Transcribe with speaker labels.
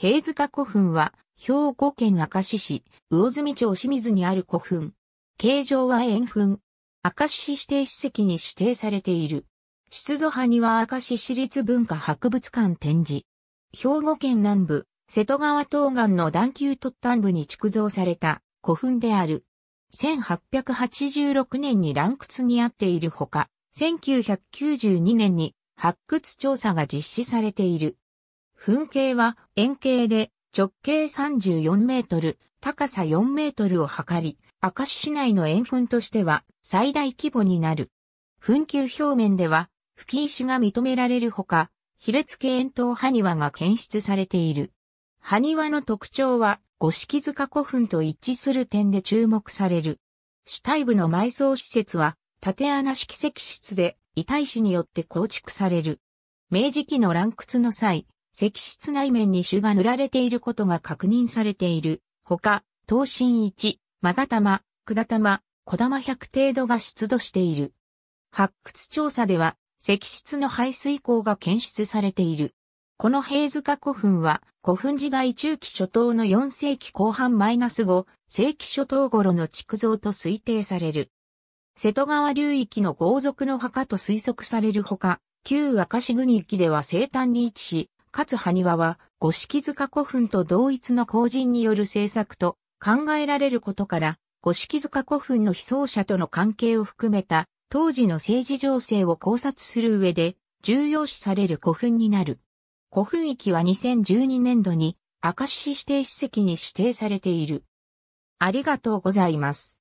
Speaker 1: 平塚古墳は、兵庫県明石市、魚住町清水にある古
Speaker 2: 墳。形状は円墳。明石市指定史跡に指定されている。出土派には明石市立文化博物館展示。兵庫県南部、瀬戸川東岸の段丘突端部に築造された古墳である。1886年に乱掘にあっているほか、1992年に発掘調査が実施されている。噴景は円形で直径34メートル、高さ4メートルを測り、明石市内の円墳としては最大規模になる。噴球表面では、吹石が認められるほか、卑劣系円筒埴輪が検出されている。埴輪の特徴は、五色塚古墳と一致する点で注目される。主体部の埋葬施設は、縦穴式石室で、遺体師によって構築される。明治期の乱掘の際、石室内面に朱が塗られていることが確認されている。ほか、東進一、マガ玉、下玉、小玉100程度が出土している。発掘調査では、石室の排水口が検出されている。この平塚古墳は、古墳時代中期初頭の4世紀後半マイナス5、世紀初頭頃の築造と推定される。瀬戸川流域の豪族の墓と推測されるほか、旧若市郡域では生誕に位置し、かつ埴輪は、五色塚古墳と同一の工人による制作と考えられることから、五色塚古墳の被葬者との関係を含めた、当時の政治情勢を考察する上で、重要視される古墳になる。古墳域は2012年度
Speaker 1: に、明石市指定史跡に指定されている。ありがとうございます。